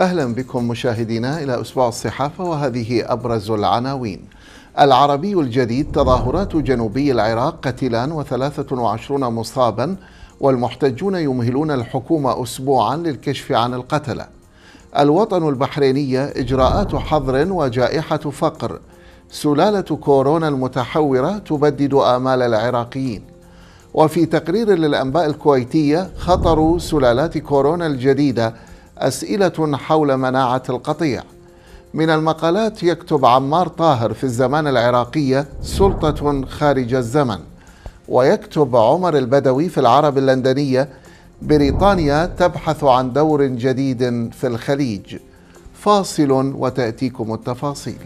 أهلا بكم مشاهدينا إلى أسبوع الصحافة وهذه أبرز العناوين العربي الجديد تظاهرات جنوبي العراق قتلان وثلاثة وعشرون مصابا والمحتجون يمهلون الحكومة أسبوعا للكشف عن القتلة الوطن البحرينية إجراءات حظر وجائحة فقر سلالة كورونا المتحورة تبدد آمال العراقيين وفي تقرير للأنباء الكويتية خطر سلالات كورونا الجديدة أسئلة حول مناعة القطيع من المقالات يكتب عمار طاهر في الزمان العراقية سلطة خارج الزمن ويكتب عمر البدوي في العرب اللندنية بريطانيا تبحث عن دور جديد في الخليج فاصل وتأتيكم التفاصيل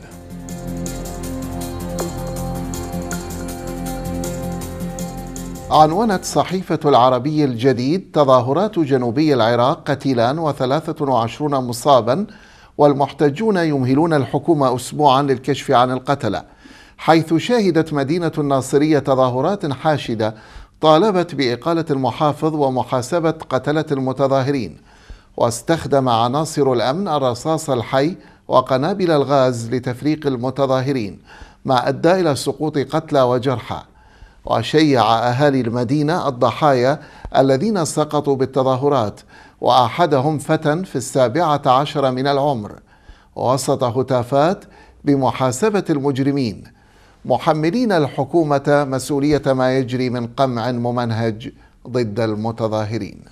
عنونت صحيفة العربي الجديد تظاهرات جنوبي العراق قتيلان وثلاثة وعشرون مصابا والمحتجون يمهلون الحكومة أسبوعا للكشف عن القتلة حيث شهدت مدينة الناصرية تظاهرات حاشدة طالبت بإقالة المحافظ ومحاسبة قتلة المتظاهرين واستخدم عناصر الأمن الرصاص الحي وقنابل الغاز لتفريق المتظاهرين ما أدى إلى سقوط قتلى وجرحى وشيع أهالي المدينة الضحايا الذين سقطوا بالتظاهرات وأحدهم فتى في السابعة عشر من العمر وسط هتافات بمحاسبة المجرمين محملين الحكومة مسؤولية ما يجري من قمع ممنهج ضد المتظاهرين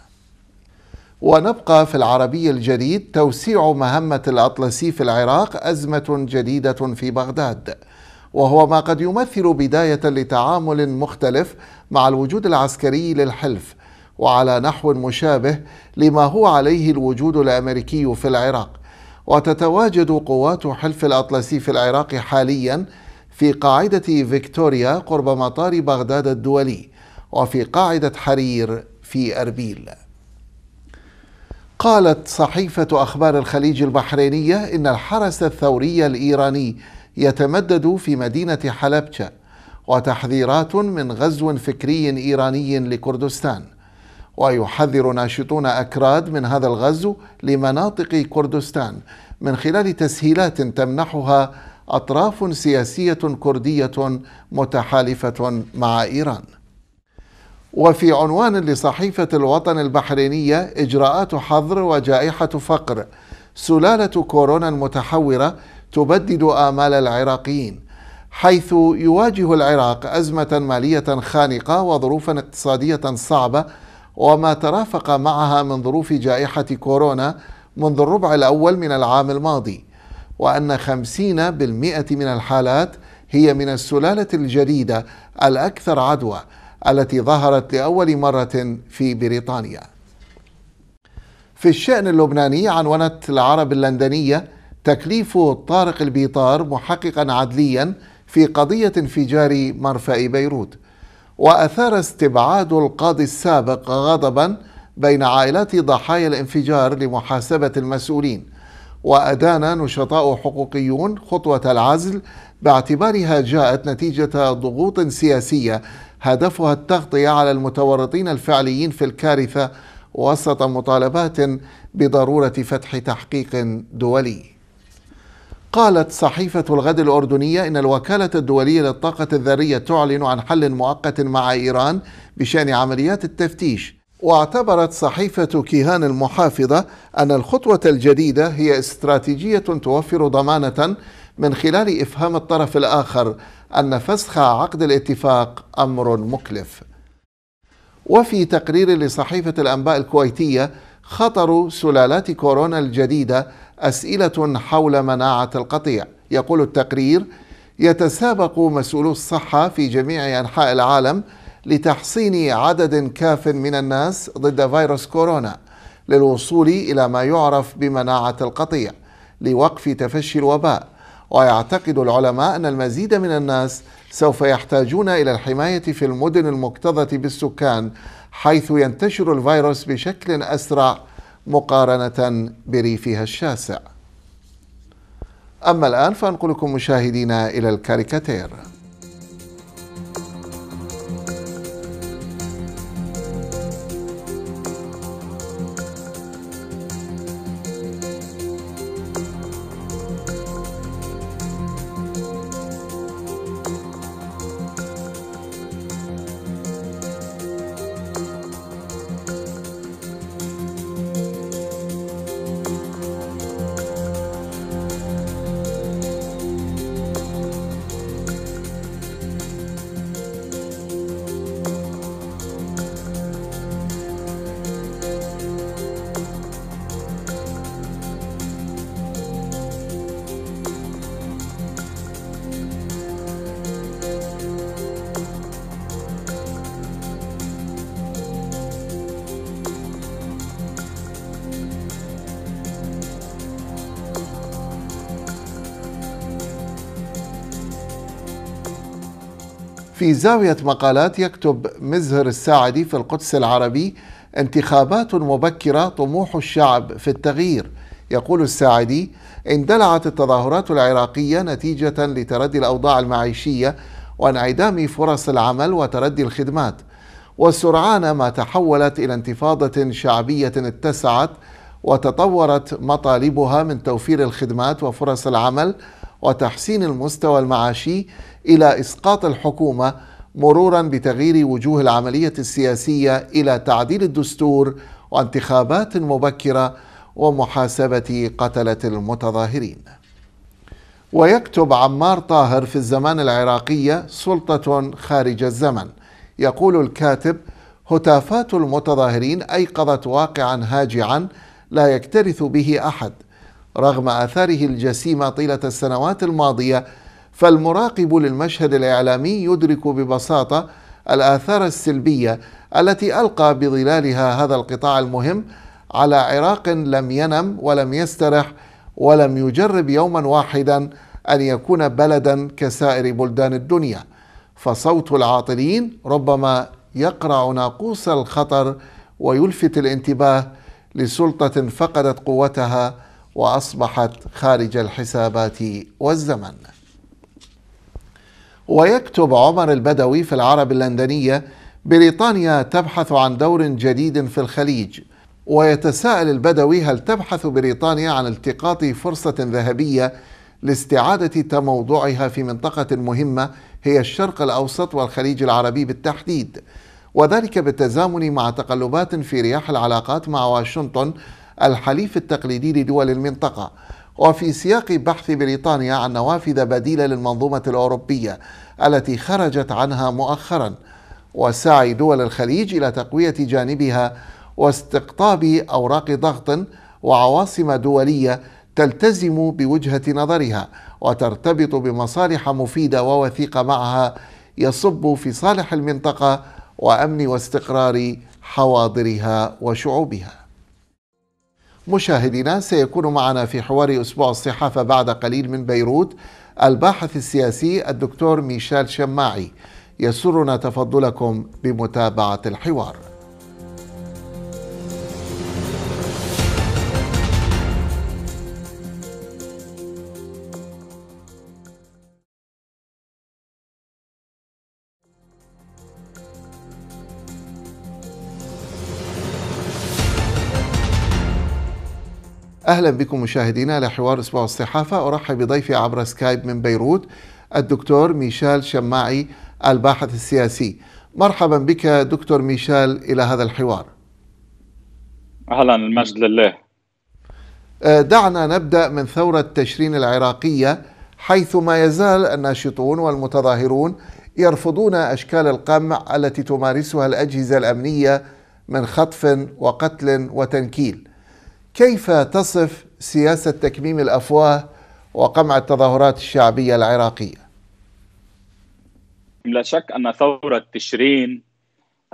ونبقى في العربي الجديد توسيع مهمة الأطلسي في العراق أزمة جديدة في بغداد وهو ما قد يمثل بداية لتعامل مختلف مع الوجود العسكري للحلف وعلى نحو مشابه لما هو عليه الوجود الامريكي في العراق وتتواجد قوات حلف الاطلسي في العراق حاليا في قاعده فيكتوريا قرب مطار بغداد الدولي وفي قاعده حرير في اربيل قالت صحيفه اخبار الخليج البحرينيه ان الحرس الثوري الايراني يتمدد في مدينة حلبشة وتحذيرات من غزو فكري إيراني لكردستان ويحذر ناشطون أكراد من هذا الغزو لمناطق كردستان من خلال تسهيلات تمنحها أطراف سياسية كردية متحالفة مع إيران وفي عنوان لصحيفة الوطن البحرينية إجراءات حظر وجائحة فقر سلالة كورونا المتحورة تبدد آمال العراقيين حيث يواجه العراق أزمة مالية خانقة وظروفا اقتصادية صعبة وما ترافق معها من ظروف جائحة كورونا منذ الربع الأول من العام الماضي وأن خمسين بالمئة من الحالات هي من السلالة الجديدة الأكثر عدوى التي ظهرت لأول مرة في بريطانيا في الشأن اللبناني عنونت العرب اللندنية تكليفه طارق البيطار محققا عدليا في قضية انفجار مرفأ بيروت وأثار استبعاد القاضي السابق غضبا بين عائلات ضحايا الانفجار لمحاسبة المسؤولين وأدان نشطاء حقوقيون خطوة العزل باعتبارها جاءت نتيجة ضغوط سياسية هدفها التغطية على المتورطين الفعليين في الكارثة وسط مطالبات بضرورة فتح تحقيق دولي قالت صحيفة الغد الأردنية إن الوكالة الدولية للطاقة الذرية تعلن عن حل مؤقت مع إيران بشأن عمليات التفتيش واعتبرت صحيفة كيهان المحافظة أن الخطوة الجديدة هي استراتيجية توفر ضمانة من خلال إفهام الطرف الآخر أن فسخ عقد الاتفاق أمر مكلف وفي تقرير لصحيفة الأنباء الكويتية خطر سلالات كورونا الجديدة أسئلة حول مناعة القطيع يقول التقرير يتسابق مسؤولو الصحة في جميع أنحاء العالم لتحصين عدد كاف من الناس ضد فيروس كورونا للوصول إلى ما يعرف بمناعة القطيع لوقف تفشي الوباء ويعتقد العلماء أن المزيد من الناس سوف يحتاجون إلى الحماية في المدن المكتظة بالسكان حيث ينتشر الفيروس بشكل أسرع مقارنة بريفها الشاسع أما الآن فأنقلكم مشاهدينا إلى الكاريكاتير في زاوية مقالات يكتب مزهر الساعدي في القدس العربي انتخابات مبكرة طموح الشعب في التغيير يقول الساعدي اندلعت التظاهرات العراقية نتيجة لتردي الأوضاع المعيشية وانعدام فرص العمل وتردي الخدمات وسرعان ما تحولت إلى انتفاضة شعبية اتسعت وتطورت مطالبها من توفير الخدمات وفرص العمل وتحسين المستوى المعاشي الى اسقاط الحكومه مرورا بتغيير وجوه العمليه السياسيه الى تعديل الدستور وانتخابات مبكره ومحاسبه قتله المتظاهرين ويكتب عمار طاهر في الزمان العراقيه سلطه خارج الزمن يقول الكاتب هتافات المتظاهرين ايقظت واقعا هاجعا لا يكترث به احد رغم اثاره الجسيمه طيله السنوات الماضيه فالمراقب للمشهد الاعلامي يدرك ببساطه الاثار السلبيه التي القى بظلالها هذا القطاع المهم على عراق لم ينم ولم يسترح ولم يجرب يوما واحدا ان يكون بلدا كسائر بلدان الدنيا فصوت العاطلين ربما يقرع ناقوس الخطر ويلفت الانتباه لسلطه فقدت قوتها واصبحت خارج الحسابات والزمن. ويكتب عمر البدوي في العرب اللندنيه بريطانيا تبحث عن دور جديد في الخليج ويتساءل البدوي هل تبحث بريطانيا عن التقاط فرصه ذهبيه لاستعاده تموضعها في منطقه مهمه هي الشرق الاوسط والخليج العربي بالتحديد وذلك بالتزامن مع تقلبات في رياح العلاقات مع واشنطن الحليف التقليدي لدول المنطقة وفي سياق بحث بريطانيا عن نوافذ بديلة للمنظومة الأوروبية التي خرجت عنها مؤخرا وسعي دول الخليج إلى تقوية جانبها واستقطاب أوراق ضغط وعواصم دولية تلتزم بوجهة نظرها وترتبط بمصالح مفيدة ووثيقة معها يصب في صالح المنطقة وأمن واستقرار حواضرها وشعوبها مشاهدينا سيكون معنا في حوار أسبوع الصحافة بعد قليل من بيروت الباحث السياسي الدكتور ميشال شماعي يسرنا تفضلكم بمتابعة الحوار أهلا بكم مشاهدينا إلى حوار أسبوع الصحافة أرحب بضيفي عبر سكايب من بيروت الدكتور ميشال شماعي الباحث السياسي مرحبا بك دكتور ميشال إلى هذا الحوار أهلا المجد لله أه، دعنا نبدأ من ثورة تشرين العراقية حيث ما يزال الناشطون والمتظاهرون يرفضون أشكال القمع التي تمارسها الأجهزة الأمنية من خطف وقتل وتنكيل كيف تصف سياسة تكميم الأفواه وقمع التظاهرات الشعبية العراقية؟ لا شك أن ثورة تشرين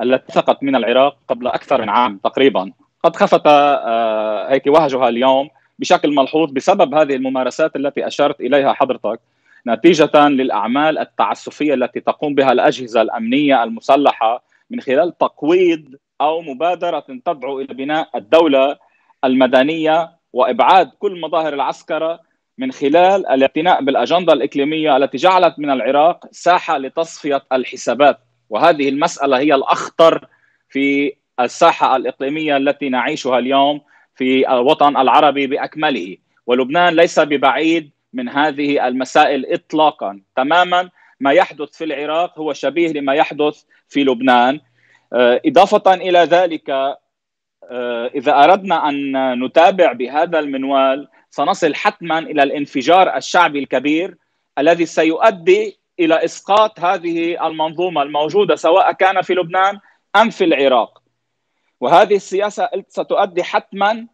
التي سقط من العراق قبل أكثر من عام تقريبا قد خفت آه، هيك وهجها اليوم بشكل ملحوظ بسبب هذه الممارسات التي أشرت إليها حضرتك نتيجة للأعمال التعسفية التي تقوم بها الأجهزة الأمنية المسلحة من خلال تقويض أو مبادرة تدعو إلى بناء الدولة المدنيه وابعاد كل مظاهر العسكره من خلال الاعتناء بالاجنده الاقليميه التي جعلت من العراق ساحه لتصفيه الحسابات وهذه المساله هي الاخطر في الساحه الاقليميه التي نعيشها اليوم في الوطن العربي باكمله ولبنان ليس ببعيد من هذه المسائل اطلاقا تماما ما يحدث في العراق هو شبيه لما يحدث في لبنان آه، اضافه الى ذلك آه، اذا اردنا ان نتابع بهذا المنوال سنصل حتما الى الانفجار الشعبي الكبير الذي سيؤدي الى اسقاط هذه المنظومه الموجوده سواء كان في لبنان ام في العراق. وهذه السياسه ستؤدي حتما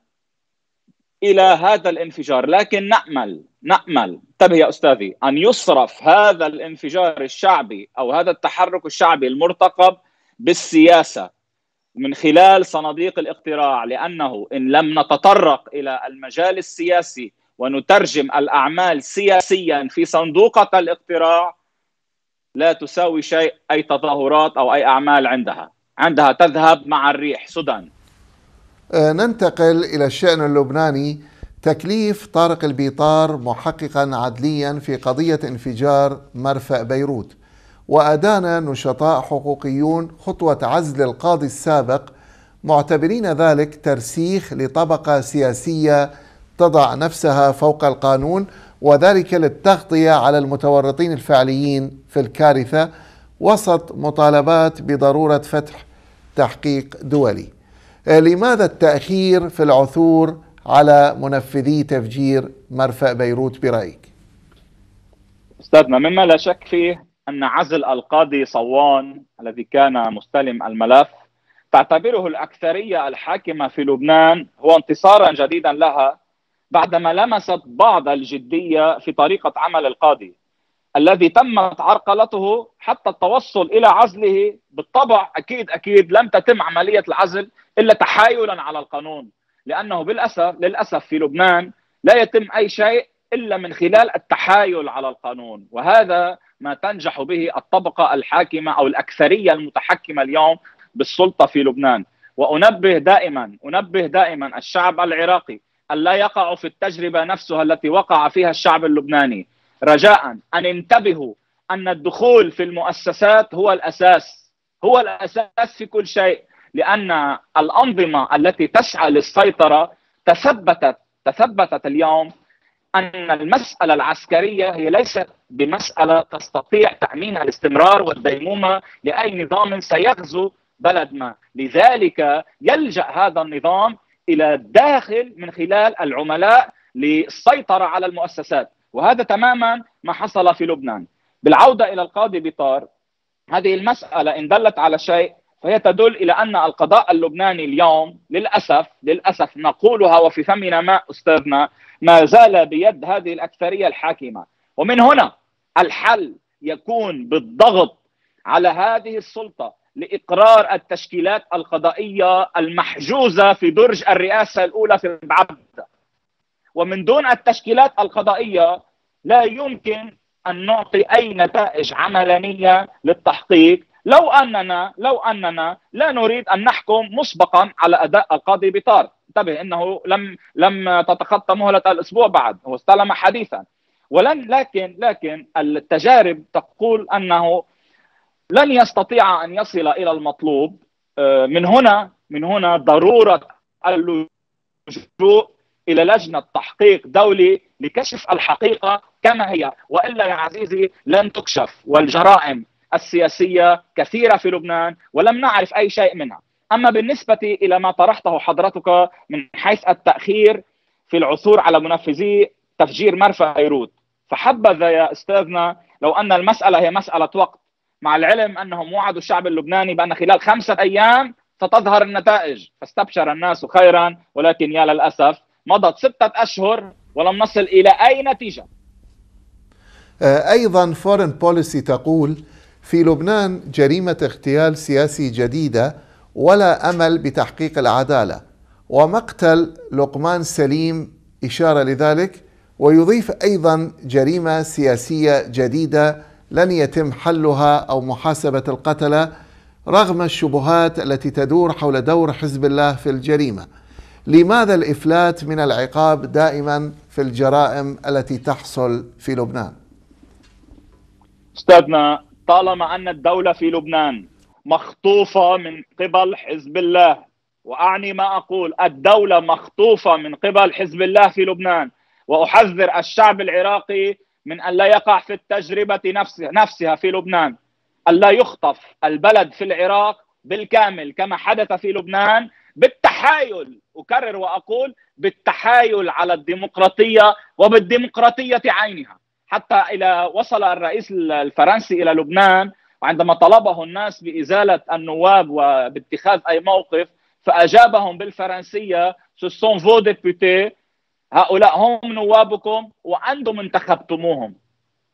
الى هذا الانفجار، لكن نامل نامل انتبه يا استاذي ان يصرف هذا الانفجار الشعبي او هذا التحرك الشعبي المرتقب بالسياسه من خلال صناديق الاقتراع لانه ان لم نتطرق الى المجال السياسي ونترجم الاعمال سياسيا في صندوقه الاقتراع لا تساوي شيء اي تظاهرات او اي اعمال عندها، عندها تذهب مع الريح سدى. آه، ننتقل الى الشان اللبناني تكليف طارق البيطار محققا عدليا في قضيه انفجار مرفأ بيروت. وأدان نشطاء حقوقيون خطوة عزل القاضي السابق معتبرين ذلك ترسيخ لطبقة سياسية تضع نفسها فوق القانون وذلك للتغطية على المتورطين الفعليين في الكارثة وسط مطالبات بضرورة فتح تحقيق دولي. آه، لماذا التأخير في العثور على منفذي تفجير مرفأ بيروت برأيك؟ استاذنا مما لا شك فيه أن عزل القاضي صوان الذي كان مستلم الملف تعتبره الأكثرية الحاكمة في لبنان هو انتصارا جديدا لها بعدما لمست بعض الجدية في طريقة عمل القاضي الذي تمت عرقلته حتى التوصل إلى عزله بالطبع أكيد أكيد لم تتم عملية العزل إلا تحايلا على القانون لأنه بالأسف للأسف في لبنان لا يتم أي شيء الا من خلال التحايل على القانون وهذا ما تنجح به الطبقه الحاكمه او الاكثريه المتحكمه اليوم بالسلطه في لبنان وانبه دائما انبه دائما الشعب العراقي ان لا يقع في التجربة نفسها التي وقع فيها الشعب اللبناني رجاء أن انتبهوا أن الدخول في المؤسسات هو الأساس هو الأساس في كل شيء لأن الأنظمة التي تسعى للسيطرة تثبتت تثبتت اليوم ان المساله العسكريه هي ليست بمساله تستطيع تامينها الاستمرار والديمومه لاي نظام سيغزو بلد ما، لذلك يلجا هذا النظام الى الداخل من خلال العملاء للسيطره على المؤسسات، وهذا تماما ما حصل في لبنان. بالعوده الى القاضي بطار هذه المساله ان دلت على شيء فهي تدل إلى أن القضاء اللبناني اليوم للأسف للأسف نقولها وفي فمنا ما أستاذنا ما زال بيد هذه الأكثرية الحاكمة ومن هنا الحل يكون بالضغط على هذه السلطة لإقرار التشكيلات القضائية المحجوزة في درج الرئاسة الأولى في بعبدة ومن دون التشكيلات القضائية لا يمكن أن نعطي أي نتائج عملانية للتحقيق لو اننا لو اننا لا نريد ان نحكم مسبقا على اداء القاضي بطار انتبه انه لم لم تتخطى مهله الاسبوع بعد هو استلم حديثا ولن لكن لكن التجارب تقول انه لن يستطيع ان يصل الى المطلوب آه، من هنا من هنا ضروره اللجوء الى لجنه تحقيق دولي لكشف الحقيقه كما هي والا يا عزيزي لن تكشف والجرائم السياسيه كثيره في لبنان ولم نعرف اي شيء منها، اما بالنسبه الى ما طرحته حضرتك من حيث التاخير في العثور على منفذي تفجير مرفأ بيروت، فحبذا يا استاذنا لو ان المساله هي مساله وقت مع العلم انهم وعدوا الشعب اللبناني بان خلال خمسه ايام ستظهر النتائج، فاستبشر الناس خيرا ولكن يا للاسف مضت سته اشهر ولم نصل الى اي نتيجه. ايضا فورن بوليسي تقول في لبنان جريمة اغتيال سياسي جديدة ولا أمل بتحقيق العدالة ومقتل لقمان سليم إشارة لذلك ويضيف أيضا جريمة سياسية جديدة لن يتم حلها أو محاسبة القتلة رغم الشبهات التي تدور حول دور حزب الله في الجريمة لماذا الإفلات من العقاب دائما في الجرائم التي تحصل في لبنان؟ استاذنا طالما ان الدوله في لبنان مخطوفه من قبل حزب الله واعني ما اقول الدوله مخطوفه من قبل حزب الله في لبنان واحذر الشعب العراقي من ان لا يقع في التجربه نفسها نفسها في لبنان ان لا يخطف البلد في العراق بالكامل كما حدث في لبنان بالتحايل اكرر واقول بالتحايل على الديمقراطيه وبالديمقراطيه عينها حتى إلى وصل الرئيس الفرنسي إلى لبنان عندما طلبه الناس بإزالة النواب وباتخاذ أي موقف فأجابهم بالفرنسية سون فو ديبوتي هؤلاء هم نوابكم وأنتم انتخبتموهم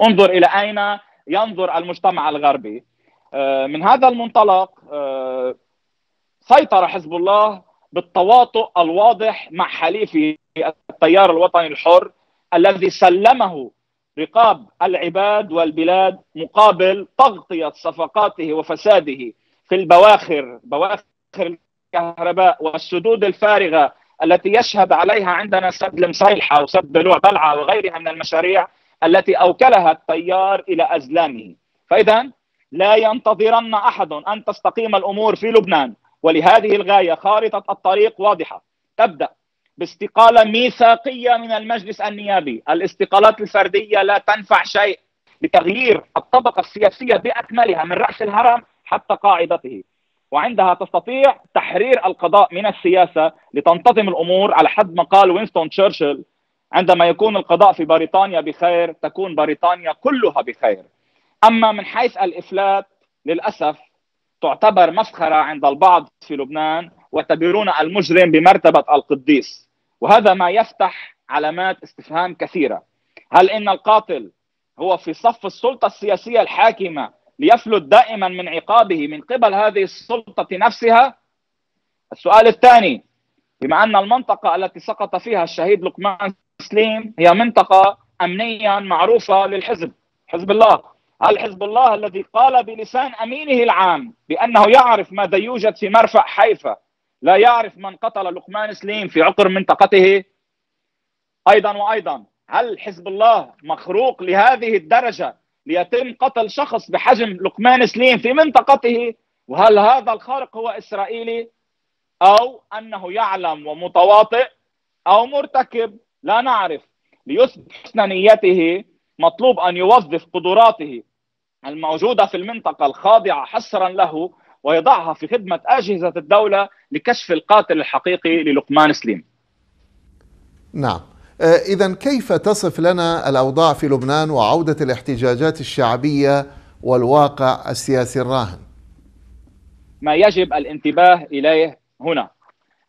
انظر إلى أين ينظر المجتمع الغربي آه، من هذا المنطلق آه، سيطر حزب الله بالتواطؤ الواضح مع حليفه التيار الوطني الحر الذي سلمه رقاب العباد والبلاد مقابل تغطية صفقاته وفساده في البواخر بواخر الكهرباء والسدود الفارغة التي يشهد عليها عندنا سد المصيلحة وسد بلوع بلعة وغيرها من المشاريع التي أوكلها التيار إلى أزلامه فإذا لا ينتظرن أحد أن تستقيم الأمور في لبنان ولهذه الغاية خارطة الطريق واضحة تبدأ باستقالة ميثاقية من المجلس النيابي الاستقالات الفردية لا تنفع شيء لتغيير الطبقة السياسية بأكملها من رأس الهرم حتى قاعدته وعندها تستطيع تحرير القضاء من السياسة لتنتظم الأمور على حد ما قال وينستون تشرشل عندما يكون القضاء في بريطانيا بخير تكون بريطانيا كلها بخير أما من حيث الإفلات للأسف تعتبر مسخرة عند البعض في لبنان واعتبرونا المجرم بمرتبة القديس وهذا ما يفتح علامات استفهام كثيره هل ان القاتل هو في صف السلطه السياسيه الحاكمه ليفلت دائما من عقابه من قبل هذه السلطه نفسها السؤال الثاني بما ان المنطقه التي سقط فيها الشهيد لقمان سليم هي منطقه امنيا معروفه للحزب حزب الله هل حزب الله الذي قال بلسان امينه العام بانه يعرف ماذا يوجد في مرفأ حيفا لا يعرف من قتل لقمان سليم في عقر منطقته ايضا وايضا هل حزب الله مخروق لهذه الدرجه ليتم قتل شخص بحجم لقمان سليم في منطقته وهل هذا الخارق هو اسرائيلي او انه يعلم ومتواطئ او مرتكب لا نعرف ليثبت حسن نيته مطلوب ان يوظف قدراته الموجوده في المنطقه الخاضعه حصرا له ويضعها في خدمة أجهزة الدولة لكشف القاتل الحقيقي للقمان سليم نعم آه، إذا كيف تصف لنا الأوضاع في لبنان وعودة الاحتجاجات الشعبية والواقع السياسي الراهن ما يجب الانتباه إليه هنا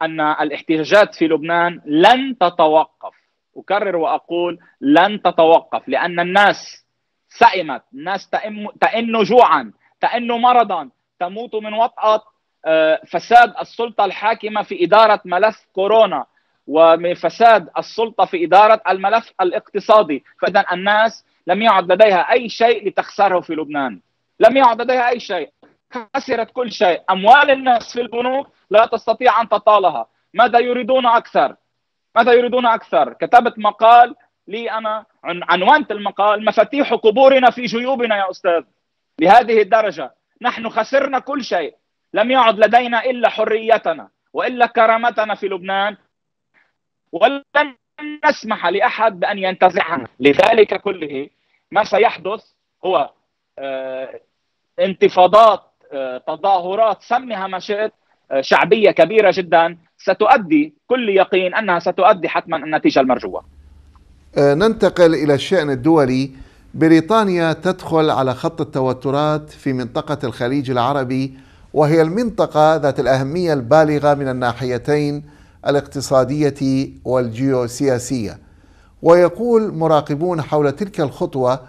أن الاحتجاجات في لبنان لن تتوقف أكرر وأقول لن تتوقف لأن الناس سئمت الناس تئن جوعا تئن مرضا تموت من وطأة آه، فساد السلطة الحاكمة في إدارة ملف كورونا وفساد السلطة في إدارة الملف الاقتصادي فإذا الناس لم يعد لديها أي شيء لتخسره في لبنان لم يعد لديها أي شيء خسرت كل شيء أموال الناس في البنوك لا تستطيع أن تطالها ماذا يريدون أكثر ماذا يريدون أكثر كتبت مقال لي أنا عنوانت المقال مفاتيح قبورنا في جيوبنا يا أستاذ لهذه الدرجة نحن خسرنا كل شيء لم يعد لدينا إلا حريتنا وإلا كرامتنا في لبنان ولن نسمح لأحد بأن ينتزعها لذلك كله ما سيحدث هو آه، انتفاضات آه، تظاهرات سمها ما شئت آه، شعبية كبيرة جدا ستؤدي كل يقين أنها ستؤدي حتما النتيجة المرجوة ننتقل إلى الشأن الدولي بريطانيا تدخل على خط التوترات في منطقة الخليج العربي وهي المنطقة ذات الأهمية البالغة من الناحيتين الاقتصادية والجيوسياسية ويقول مراقبون حول تلك الخطوة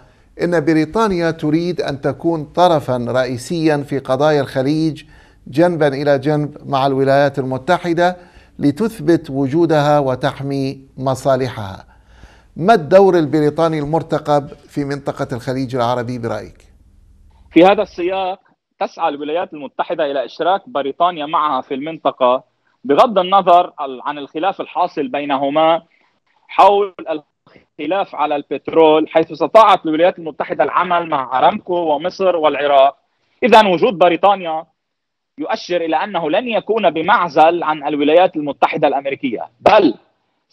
إن بريطانيا تريد أن تكون طرفا رئيسيا في قضايا الخليج جنبا إلى جنب مع الولايات المتحدة لتثبت وجودها وتحمي مصالحها ما الدور البريطاني المرتقب في منطقة الخليج العربي برأيك؟ في هذا السياق تسعى الولايات المتحدة إلى إشراك بريطانيا معها في المنطقة بغض النظر عن الخلاف الحاصل بينهما حول الخلاف على البترول حيث استطاعت الولايات المتحدة العمل مع أرامكو ومصر والعراق إذا وجود بريطانيا يؤشر إلى أنه لن يكون بمعزل عن الولايات المتحدة الأمريكية بل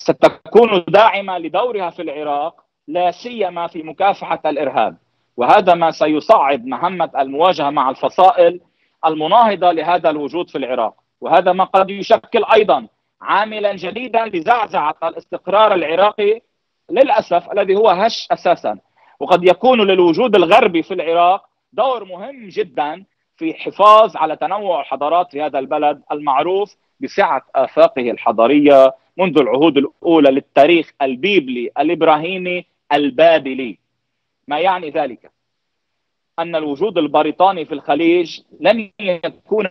ستكون داعمه لدورها في العراق لا سيما في مكافحه الارهاب وهذا ما سيصعب مهمه المواجهه مع الفصائل المناهضه لهذا الوجود في العراق وهذا ما قد يشكل ايضا عاملا جديدا لزعزعه الاستقرار العراقي للاسف الذي هو هش اساسا وقد يكون للوجود الغربي في العراق دور مهم جدا في حفاظ على تنوع الحضارات في هذا البلد المعروف بسعه افاقه الحضاريه منذ العهود الأولى للتاريخ البيبلي الإبراهيمي البابلي ما يعني ذلك أن الوجود البريطاني في الخليج لن يكون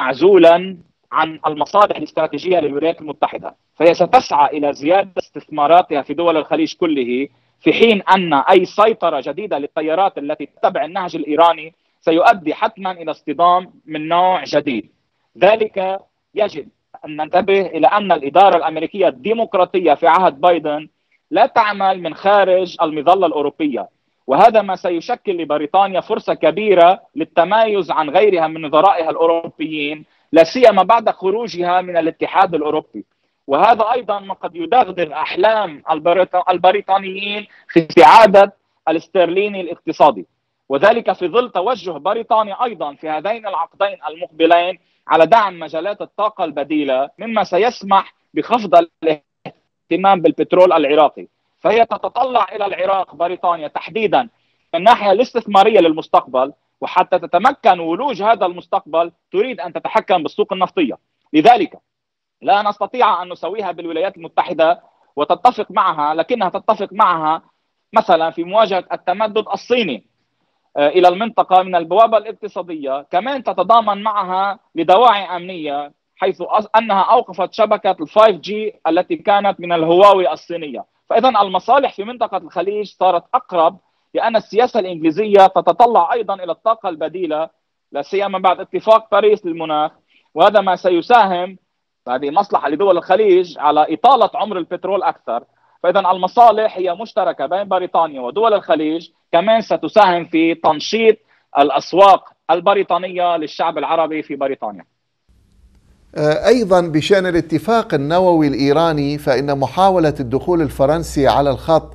معزولا عن المصالح الاستراتيجية للولايات المتحدة فهي ستسعى إلى زيادة استثماراتها في دول الخليج كله في حين أن أي سيطرة جديدة للتيارات التي تتبع النهج الإيراني سيؤدي حتما إلى اصطدام من نوع جديد ذلك يجب أن ننتبه إلى أن الإدارة الأمريكية الديمقراطية في عهد بايدن لا تعمل من خارج المظلة الأوروبية وهذا ما سيشكل لبريطانيا فرصة كبيرة للتمايز عن غيرها من نظرائها الأوروبيين لا سيما بعد خروجها من الاتحاد الأوروبي وهذا أيضا ما قد يدغدغ أحلام البريطانيين في استعادة الاسترليني الاقتصادي وذلك في ظل توجه بريطانيا أيضا في هذين العقدين المقبلين على دعم مجالات الطاقة البديلة مما سيسمح بخفض الاهتمام بالبترول العراقي فهي تتطلع إلى العراق بريطانيا تحديدا من الناحية الاستثمارية للمستقبل وحتى تتمكن ولوج هذا المستقبل تريد أن تتحكم بالسوق النفطية لذلك لا نستطيع أن نسويها بالولايات المتحدة وتتفق معها لكنها تتفق معها مثلا في مواجهة التمدد الصيني آه، الى المنطقه من البوابه الاقتصاديه كمان تتضامن معها لدواعي امنيه حيث انها اوقفت شبكه 5G التي كانت من الهواوي الصينيه، فاذا المصالح في منطقه الخليج صارت اقرب لان السياسه الانجليزيه تتطلع ايضا الى الطاقه البديله لا سيما بعد اتفاق باريس للمناخ وهذا ما سيساهم هذه مصلحه لدول الخليج على اطاله عمر البترول اكثر، فاذا المصالح هي مشتركه بين بريطانيا ودول الخليج كمان ستساهم في تنشيط الاسواق البريطانيه للشعب العربي في بريطانيا. آه، ايضا بشان الاتفاق النووي الايراني فان محاوله الدخول الفرنسي على الخط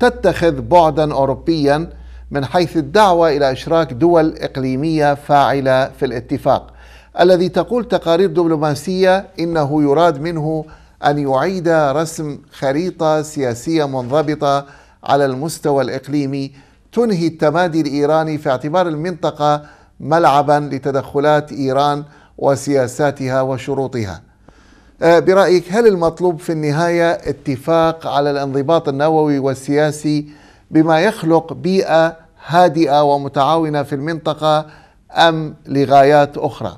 تتخذ بعدا اوروبيا من حيث الدعوه الى اشراك دول اقليميه فاعله في الاتفاق الذي تقول تقارير دبلوماسيه انه يراد منه أن يعيد رسم خريطة سياسية منضبطة على المستوى الإقليمي تنهي التمادي الإيراني في اعتبار المنطقة ملعبا لتدخلات إيران وسياساتها وشروطها أه، برأيك هل المطلوب في النهاية اتفاق على الانضباط النووي والسياسي بما يخلق بيئة هادئة ومتعاونة في المنطقة أم لغايات أخرى؟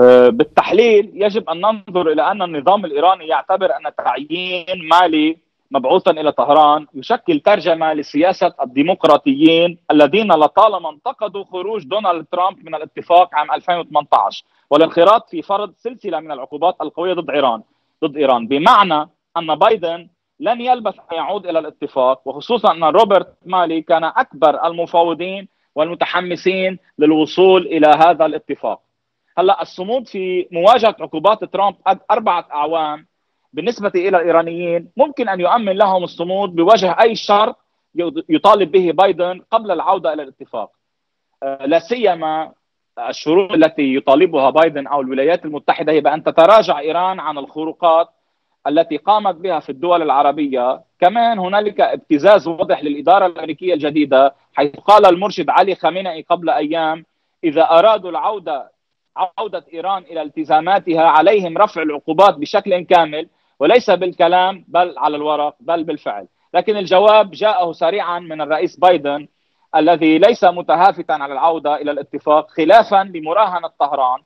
آه، بالتحليل يجب أن ننظر إلى أن النظام الإيراني يعتبر أن تعيين مالي مبعوثا إلى طهران يشكل ترجمة لسياسة الديمقراطيين الذين لطالما انتقدوا خروج دونالد ترامب من الاتفاق عام 2018 والانخراط في فرض سلسلة من العقوبات القوية ضد إيران ضد إيران بمعنى أن بايدن لن يلبث أن يعود إلى الاتفاق وخصوصا أن روبرت مالي كان أكبر المفاوضين والمتحمسين للوصول إلى هذا الاتفاق هلا الصمود في مواجهه عقوبات ترامب اربعه اعوام بالنسبه الى الايرانيين ممكن ان يؤمن لهم الصمود بوجه اي شرط يطالب به بايدن قبل العوده الى الاتفاق آه، لا سيما الشروط التي يطالبها بايدن او الولايات المتحده هي بان تتراجع ايران عن الخروقات التي قامت بها في الدول العربيه، كمان هنالك ابتزاز واضح للاداره الامريكيه الجديده حيث قال المرشد علي خامنئي قبل ايام اذا ارادوا العوده عودة إيران إلى التزاماتها عليهم رفع العقوبات بشكل كامل وليس بالكلام بل على الورق بل بالفعل لكن الجواب جاءه سريعا من الرئيس بايدن الذي ليس متهافتا على العودة إلى الاتفاق خلافا لمراهنة طهران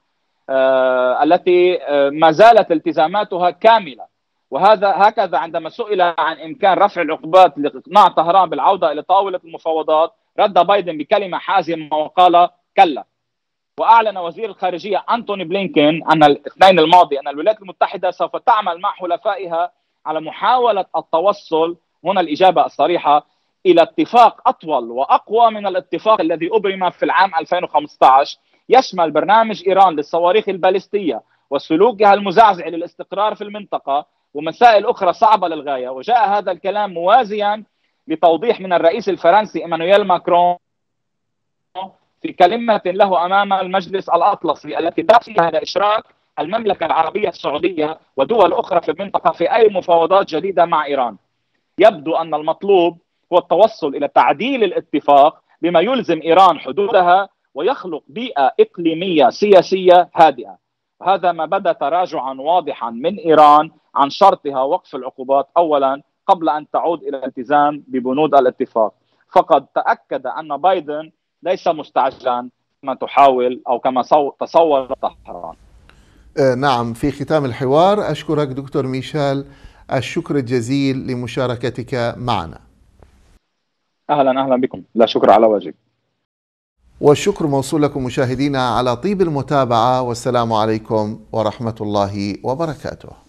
آه، التي آه، ما زالت التزاماتها كاملة وهذا هكذا عندما سئل عن إمكان رفع العقوبات لإقناع طهران بالعودة إلى طاولة المفاوضات رد بايدن بكلمة حازمة وقال كلا واعلن وزير الخارجيه انتوني بلينكن ان الاثنين الماضي ان الولايات المتحده سوف تعمل مع حلفائها على محاوله التوصل هنا الاجابه الصريحه الى اتفاق اطول واقوى من الاتفاق الذي ابرم في العام 2015 يشمل برنامج ايران للصواريخ البالستيه وسلوكها المزعزع للاستقرار في المنطقه ومسائل اخرى صعبه للغايه وجاء هذا الكلام موازيا لتوضيح من الرئيس الفرنسي ايمانويل ماكرون في كلمة له أمام المجلس الأطلسي التي بات فيها لإشراك المملكة العربية السعودية ودول أخرى في المنطقة في أي مفاوضات جديدة مع إيران يبدو أن المطلوب هو التوصل إلى تعديل الاتفاق بما يلزم إيران حدودها ويخلق بيئة إقليمية سياسية هادئة هذا ما بدا تراجعا واضحا من إيران عن شرطها وقف العقوبات أولا قبل أن تعود إلى الالتزام ببنود الاتفاق فقد تأكد أن بايدن ليس مستعجلا كما تحاول او كما تصور طهران آه، نعم في ختام الحوار اشكرك دكتور ميشال الشكر الجزيل لمشاركتك معنا اهلا اهلا بكم لا شكر على واجب والشكر موصول لكم مشاهدينا على طيب المتابعه والسلام عليكم ورحمه الله وبركاته